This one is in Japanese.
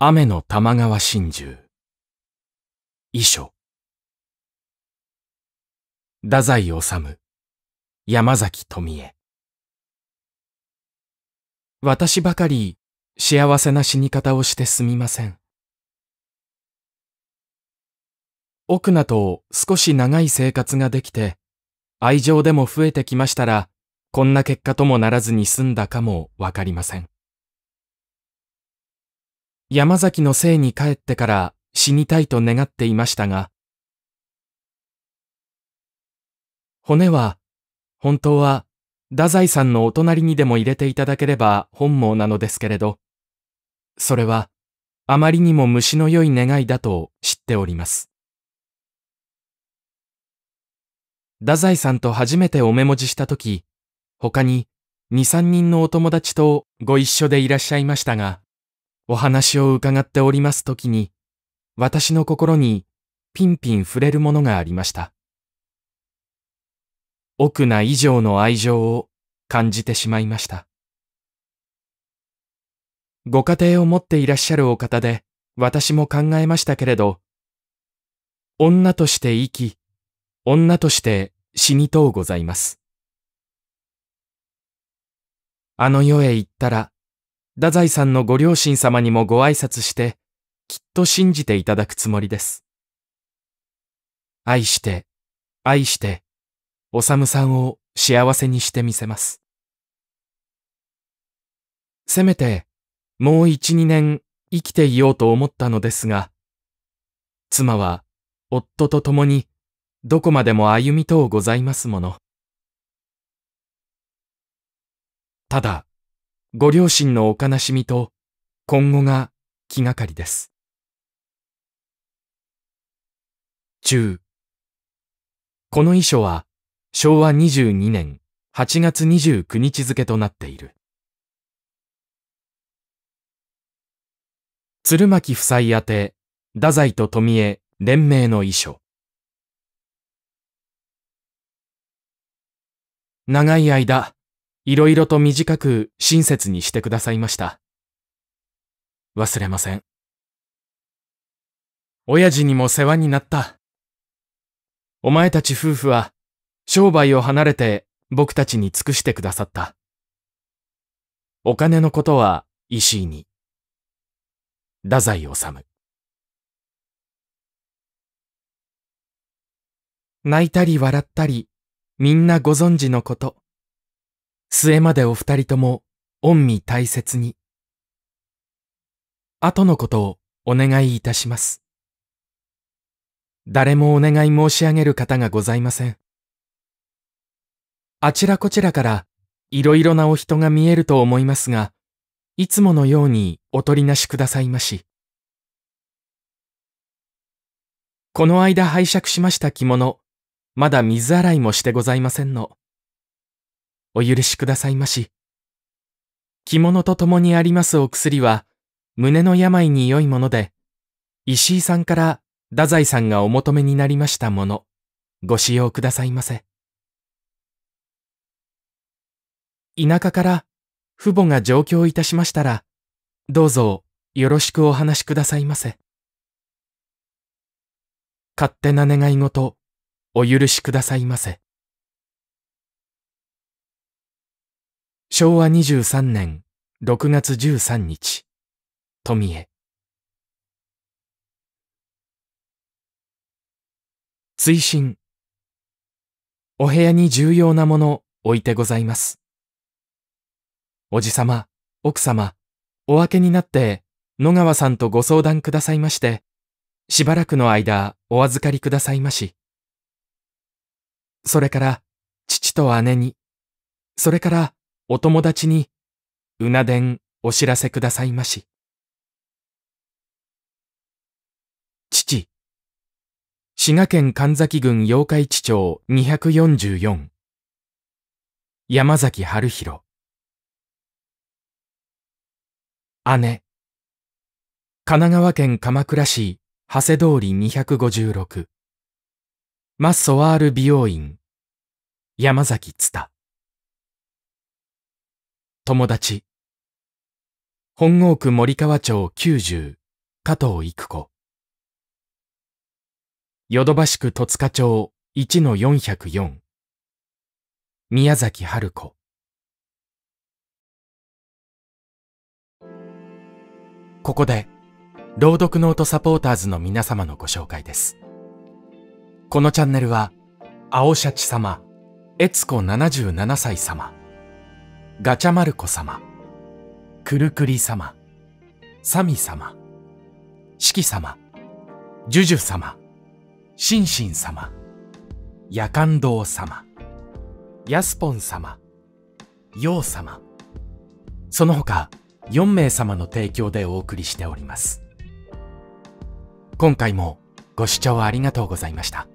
雨の玉川真珠。遺書。太宰治。山崎富江。私ばかり幸せな死に方をしてすみません。奥名と少し長い生活ができて、愛情でも増えてきましたら、こんな結果ともならずに済んだかもわかりません。山崎のせいに帰ってから死にたいと願っていましたが、骨は、本当は、太宰さんのお隣にでも入れていただければ本望なのですけれど、それは、あまりにも虫の良い願いだと知っております。太宰さんと初めてお目文字したとき、他に二三人のお友達とご一緒でいらっしゃいましたが、お話を伺っておりますときに、私の心にピンピン触れるものがありました。奥な以上の愛情を感じてしまいました。ご家庭を持っていらっしゃるお方で、私も考えましたけれど、女として生き、女として死にとうございます。あの世へ行ったら、太宰さんのご両親様にもご挨拶して、きっと信じていただくつもりです。愛して、愛して、おさむさんを幸せにしてみせます。せめて、もう一、二年生きていようと思ったのですが、妻は夫と共にどこまでも歩みとうございますもの。ただ、ご両親のお悲しみと今後が気がかりです。中。この遺書は昭和22年8月29日付となっている。鶴巻夫妻宛て、太宰と富江連名の遺書。長い間、色々と短く親切にしてくださいました。忘れません。親父にも世話になった。お前たち夫婦は商売を離れて僕たちに尽くしてくださった。お金のことは石井に。太宰治。泣いたり笑ったり、みんなご存知のこと。末までお二人とも、恩味大切に。後のことをお願いいたします。誰もお願い申し上げる方がございません。あちらこちらからいろいろなお人が見えると思いますが、いつものようにおとりなしくださいまし。この間拝借しました着物、まだ水洗いもしてございませんの。お許しくださいまし。着物と共にありますお薬は、胸の病に良いもので、石井さんから太宰さんがお求めになりましたもの、ご使用くださいませ。田舎から父母が上京いたしましたら、どうぞよろしくお話しくださいませ。勝手な願い事、お許しくださいませ。昭和23年6月13日、富江。追伸。お部屋に重要なもの置いてございます。おじさま、奥様、お明けになって野川さんとご相談くださいまして、しばらくの間お預かりくださいまし。それから、父と姉に、それから、お友達に、うなでんお知らせくださいまし。父、滋賀県神崎郡八日市町244、山崎春弘。姉、神奈川県鎌倉市長谷通り256、マッソワール美容院、山崎つた。友達。本郷区森川町90、加藤育子。ヨドバシ区戸塚町1-404。宮崎春子。ここで、朗読ノートサポーターズの皆様のご紹介です。このチャンネルは、青シャチ様、悦子77歳様、ガチャマルコ様、くるくり様、サミ様、四季様、ジュジュ様、シンシン様、夜間堂様、ヤスポン様、ヨウ様、その他4名様の提供でお送りしております。今回もご視聴ありがとうございました。